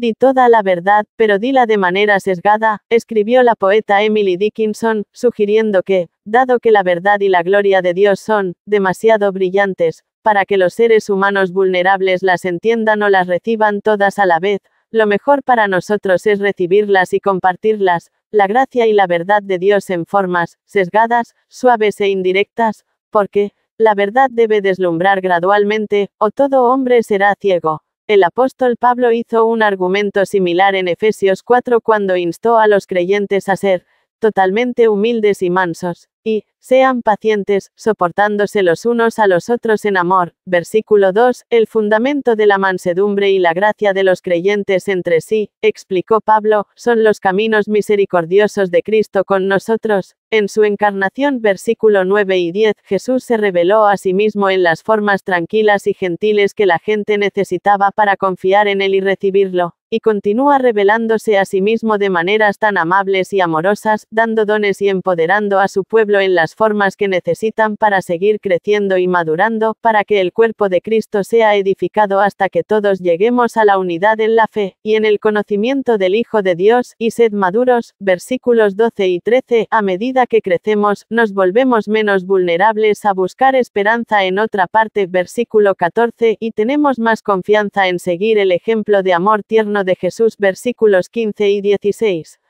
Di toda la verdad, pero dila de manera sesgada, escribió la poeta Emily Dickinson, sugiriendo que, dado que la verdad y la gloria de Dios son, demasiado brillantes, para que los seres humanos vulnerables las entiendan o las reciban todas a la vez, lo mejor para nosotros es recibirlas y compartirlas, la gracia y la verdad de Dios en formas, sesgadas, suaves e indirectas, porque, la verdad debe deslumbrar gradualmente, o todo hombre será ciego. El apóstol Pablo hizo un argumento similar en Efesios 4 cuando instó a los creyentes a ser totalmente humildes y mansos, y, sean pacientes, soportándose los unos a los otros en amor. Versículo 2, el fundamento de la mansedumbre y la gracia de los creyentes entre sí, explicó Pablo, son los caminos misericordiosos de Cristo con nosotros. En su encarnación, versículo 9 y 10, Jesús se reveló a sí mismo en las formas tranquilas y gentiles que la gente necesitaba para confiar en él y recibirlo y continúa revelándose a sí mismo de maneras tan amables y amorosas, dando dones y empoderando a su pueblo en las formas que necesitan para seguir creciendo y madurando, para que el cuerpo de Cristo sea edificado hasta que todos lleguemos a la unidad en la fe, y en el conocimiento del Hijo de Dios, y sed maduros, versículos 12 y 13, a medida que crecemos, nos volvemos menos vulnerables a buscar esperanza en otra parte, versículo 14, y tenemos más confianza en seguir el ejemplo de amor tierno de Jesús versículos 15 y 16.